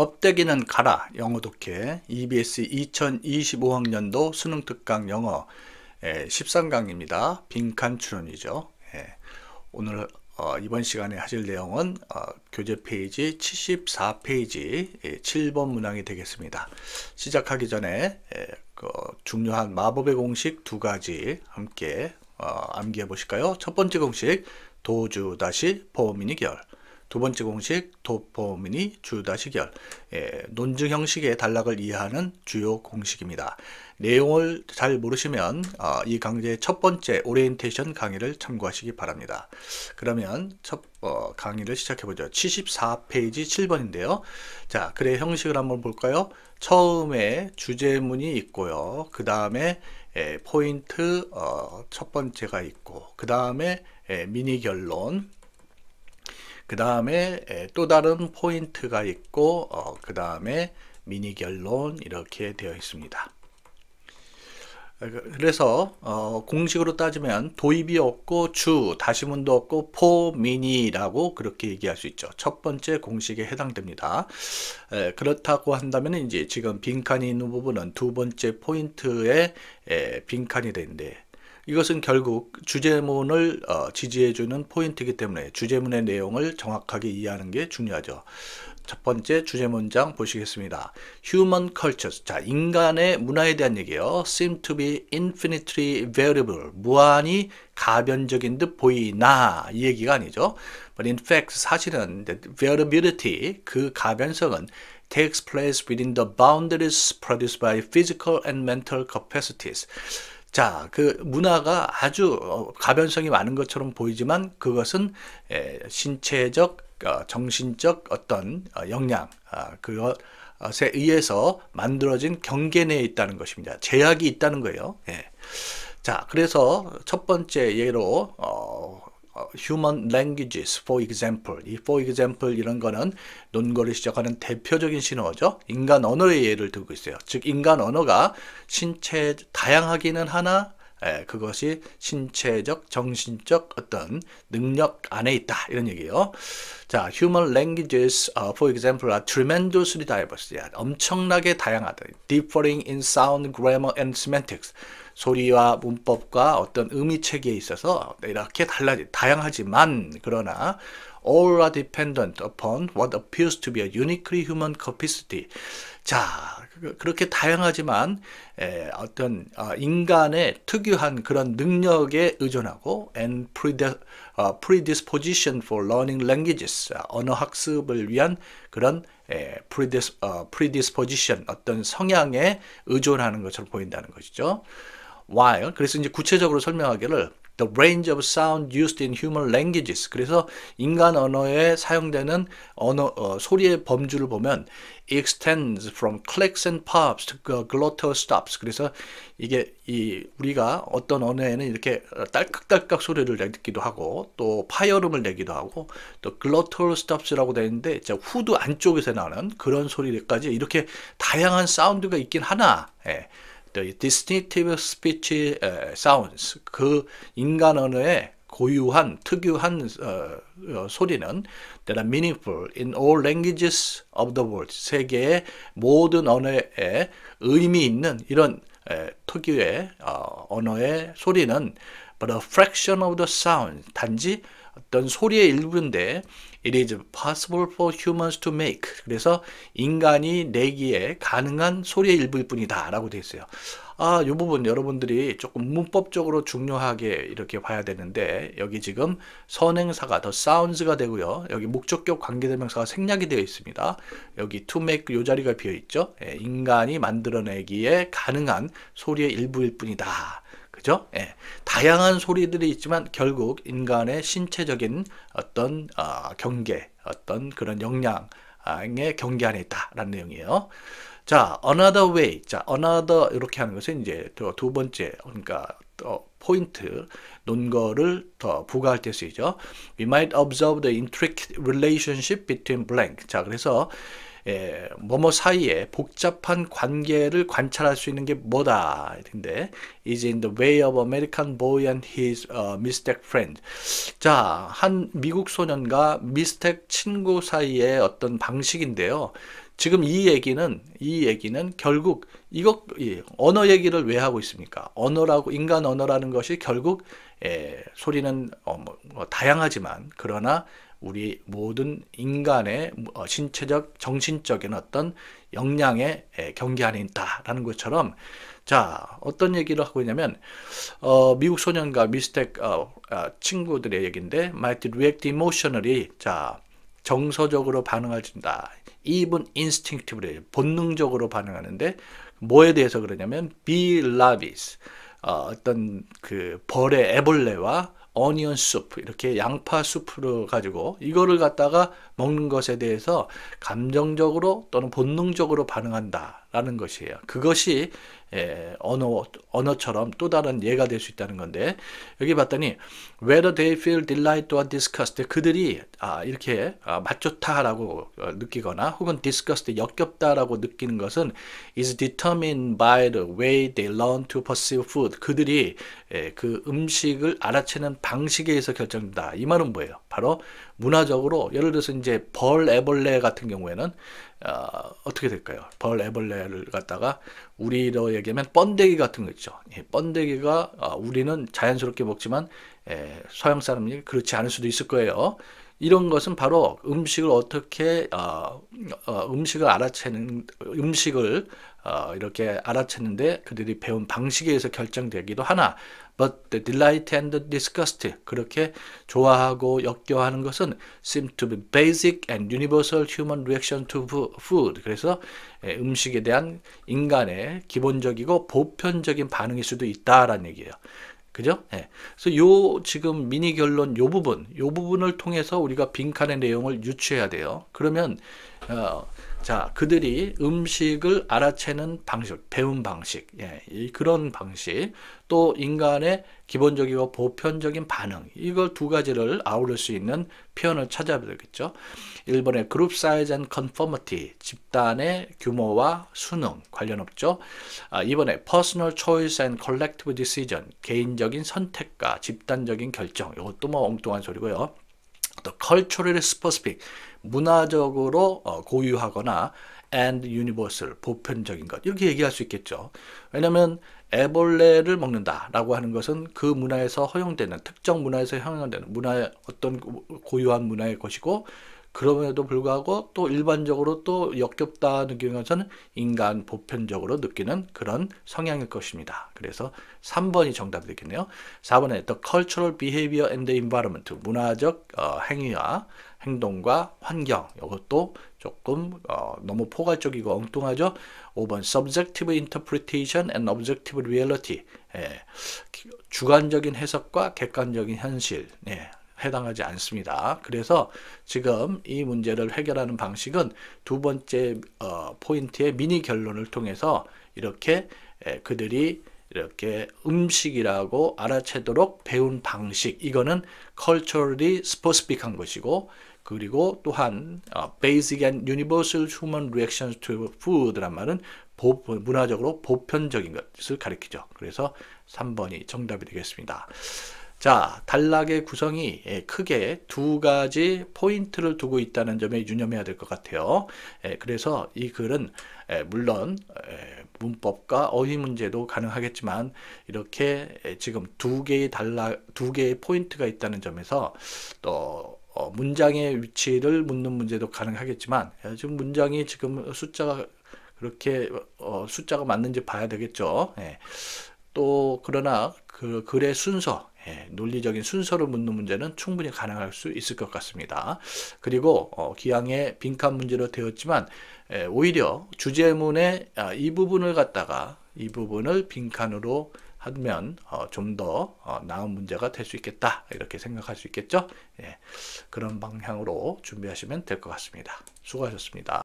껍데기는 가라 영어 독해 EBS 2025학년도 수능 특강 영어 예, 13강입니다. 빈칸 출연이죠 예, 오늘 어, 이번 시간에 하실 내용은 어, 교재 페이지 74페이지 예, 7번 문항이 되겠습니다. 시작하기 전에 예, 그 중요한 마법의 공식 두 가지 함께 어, 암기해 보실까요? 첫 번째 공식 도주 다시 포미니결 두 번째 공식 도포미니 주다시결 예, 논증 형식의 단락을 이해하는 주요 공식입니다. 내용을 잘 모르시면 어, 이 강좌의 첫 번째 오리엔테이션 강의를 참고하시기 바랍니다. 그러면 첫 어, 강의를 시작해보죠. 74페이지 7번인데요. 자, 글의 형식을 한번 볼까요? 처음에 주제문이 있고요. 그 다음에 예, 포인트 어, 첫 번째가 있고 그 다음에 예, 미니 결론 그 다음에 또 다른 포인트가 있고 어, 그 다음에 미니 결론 이렇게 되어 있습니다. 어, 그, 그래서 어, 공식으로 따지면 도입이 없고 주 다시문도 없고 포 미니라고 그렇게 얘기할 수 있죠. 첫 번째 공식에 해당됩니다. 에, 그렇다고 한다면 이제 지금 빈칸이 있는 부분은 두 번째 포인트에 에, 빈칸이 되는데 이것은 결국 주제문을 지지해주는 포인트이기 때문에 주제문의 내용을 정확하게 이해하는 게 중요하죠. 첫 번째 주제 문장 보시겠습니다. Human cultures. 자, 인간의 문화에 대한 얘기예요. seem to be infinitely variable. 무한히 가변적인 듯 보이나 이 얘기가 아니죠. But in fact 사실은 variability 그 가변성은 takes place within the boundaries produced by physical and mental capacities. 자, 그 문화가 아주 어, 가변성이 많은 것처럼 보이지만 그것은 신체적, 어, 정신적 어떤 어, 역량, 아, 그것에 의해서 만들어진 경계 내에 있다는 것입니다. 제약이 있다는 거예요. 예. 자, 그래서 첫 번째 예로 어, human languages, for example. 이 for example 이런 거는 논거를 시작하는 대표적인 신호죠. 인간 언어의 예를 들고 있어요. 즉 인간 언어가 신체 다양하기는 하나 예, 그것이 신체적, 정신적 어떤 능력 안에 있다 이런 얘기예요. 자, human languages, uh, for example, are tremendously diverse. 야, 엄청나게 다양하다. Differing in sound, grammar, and semantics. 소리와 문법과 어떤 의미 체계에 있어서 이렇게 달라지 다양하지만 그러나 all are dependent upon what appears to be a uniquely human capacity. 자, 그렇게 다양하지만 에, 어떤 어, 인간의 특유한 그런 능력에 의존하고 and predisposition for learning languages 언어 학습을 위한 그런 에, predis, 어, predisposition 어떤 성향에 의존하는 것처럼 보인다는 것이죠. w h i 그래서 이제 구체적으로 설명하기를 the range of sound used in human languages 그래서 인간 언어에 사용되는 언어 어, 소리의 범주를 보면 extends from clicks and pops to 그 glutter stops 그래서 이게 이 우리가 어떤 언어에는 이렇게 딸깍딸깍 소리를 내기도 하고 또 파열음을 내기도 하고 또 glutter stops라고 되는데 자 후드 안쪽에서 나는 그런 소리까지 이렇게 다양한 사운드가 있긴 하나 예. the distinctive speech sounds 그 인간 언어의 고유한 특유한 어, 어, 소리는 that are meaningful in all languages of the world 세계의 모든 언어에 의미 있는 이런 에, 특유의 어, 언어의 소리는 but a fraction of the sound 단지 어떤 소리의 일부인데 It is possible for humans to make. 그래서 인간이 내기에 가능한 소리의 일부일 뿐이다 라고 되어 있어요. 아, 이 부분 여러분들이 조금 문법적으로 중요하게 이렇게 봐야 되는데 여기 지금 선행사가 더 sounds가 되고요. 여기 목적격 관계대명사가 생략이 되어 있습니다. 여기 to make 요 자리가 비어 있죠. 예, 인간이 만들어내기에 가능한 소리의 일부일 뿐이다. 그죠? 예. 다양한 소리들이 있지만 결국 인간의 신체적인 어떤 어, 경계, 어떤 그런 역량의 경계 안에 있다라는 내용이에요. 자, another way. 자, another 이렇게 하는 것은 이제 두 번째 그러니까 어, 포인트 논거를 더 부과할 때 쓰이죠. We might observe the intricate relationship between blank. 자, 그래서 에, 예, 뭐뭐 사이에 복잡한 관계를 관찰할 수 있는 게 뭐다. 근데 is in the way of American boy and his uh, mistake friend. 자, 한 미국 소년과 미스텍 친구 사이의 어떤 방식인데요. 지금 이 얘기는 이 얘기는 결국 이거 예, 언어 얘기를 왜 하고 있습니까? 언어라고 인간 언어라는 것이 결국 예, 소리는 어, 뭐, 뭐 다양하지만 그러나 우리 모든 인간의 어, 신체적, 정신적인 어떤 역량의 경계 안에 있다라는 것처럼 자 어떤 얘기를 하고 있냐면 어, 미국 소년과 미스텍 어, 어, 친구들의 얘기인데 might react emotionally 자 정서적으로 반응하준다 even instinctively 본능적으로 반응하는데 뭐에 대해서 그러냐면 be l a v i s 어, 어떤 그 벌의 애벌레와 어니언 수프 이렇게 양파 수프를 가지고 이거를 갖다가 먹는 것에 대해서 감정적으로 또는 본능적으로 반응한다라는 것이에요. 그것이 예, 언어 언어처럼 또 다른 예가 될 수 있다는 건데 여기 봤더니 whether they feel delight or disgust 그들이 아 이렇게 아, 맛좋다라고 어, 느끼거나 혹은 disgust 역겹다라고 느끼는 것은 is determined by the way they learn to perceive food 그들이 예, 그 음식을 알아채는 방식에 의해서 결정된다 이 말은 뭐예요? 바로 문화적으로 예를 들어서 이제 벌 애벌레 같은 경우에는 어, 어떻게 될까요? 벌 애벌레를 갖다가 우리로 얘기하면 번데기 같은 거 있죠. 예, 번데기가 어, 우리는 자연스럽게 먹지만 예, 서양 사람이 그렇지 않을 수도 있을 거예요. 이런 것은 바로 음식을 어떻게 어, 어, 음식을 알아채는 음식을 어, 이렇게 알아챘는데 그들이 배운 방식에 의해서 결정되기도 하나 but the delight and the disgust 그렇게 좋아하고 역겨워하는 것은 seem to be basic and universal human reaction to food 그래서 예, 음식에 대한 인간의 기본적이고 보편적인 반응일 수도 있다라는 얘기예요. 그죠? 예. 그래서 요 지금 미니 결론 요 부분, 요 부분을 통해서 우리가 빈칸의 내용을 유추해야 돼요. 그러면 어, 자, 그들이 음식을 알아채는 방식, 배운 방식, 예, 이 그런 방식, 또 인간의 기본적이고 보편적인 반응, 이걸 두 가지를 아우를 수 있는 표현을 찾아야되겠죠 1번의 group size and conformity, 집단의 규모와 수능 관련 없죠. 아, 2번에 personal choice and collective decision, 개인적인 선택과 집단적인 결정, 이것도 뭐 엉뚱한 소리고요. 또 culturally specific 문화적으로 어, 고유하거나 and universal 보편적인 것 이렇게 얘기할 수 있겠죠. 왜냐하면 애벌레를 먹는다라고 하는 것은 그 문화에서 허용되는 특정 문화에서 허용되는 문화의 어떤 고유한 문화의 것이고 그럼에도 불구하고 또 일반적으로 또 역겹다 느끼는 것은 인간 보편적으로 느끼는 그런 성향일 것입니다. 그래서 3번이 정답이 되겠네요. 4번에 The Cultural Behavior and the Environment 문화적 어, 행위와 행동과 환경 이것도 조금 어, 너무 포괄적이고 엉뚱하죠. 5번 Subjective Interpretation and Objective Reality 예, 주관적인 해석과 객관적인 현실 예, 해당하지 않습니다. 그래서 지금 이 문제를 해결하는 방식은 두 번째 어, 포인트의 미니 결론을 통해서 이렇게 에, 그들이 이렇게 음식이라고 알아채도록 배운 방식 이거는 culturally specific 한 것이고 그리고 또한 어, basic and universal human reactions to food란 말은 보, 문화적으로 보편적인 것을 가리키죠. 그래서 3번이 정답이 되겠습니다. 자, 단락의 구성이 예, 크게 두 가지 포인트를 두고 있다는 점에 유념해야 될 것 같아요. 예, 그래서 이 글은 예, 물론 문법과 어휘 문제도 가능하겠지만 이렇게 지금 두 개의 단락, 두 개의 포인트가 있다는 점에서 또 어, 문장의 위치를 묻는 문제도 가능하겠지만 지금 문장이 지금 숫자가 그렇게 어, 숫자가 맞는지 봐야 되겠죠. 또 그러나 그 글의 순서 예, 논리적인 순서로 묻는 문제는 충분히 가능할 수 있을 것 같습니다. 그리고 어, 기왕에 빈칸 문제로 되었지만 예, 오히려 주제문의 아, 이 부분을 갖다가 이 부분을 빈칸으로 하면 어, 좀더 어, 나은 문제가 될 수 있겠다 이렇게 생각할 수 있겠죠. 예, 그런 방향으로 준비하시면 될 것 같습니다. 수고하셨습니다.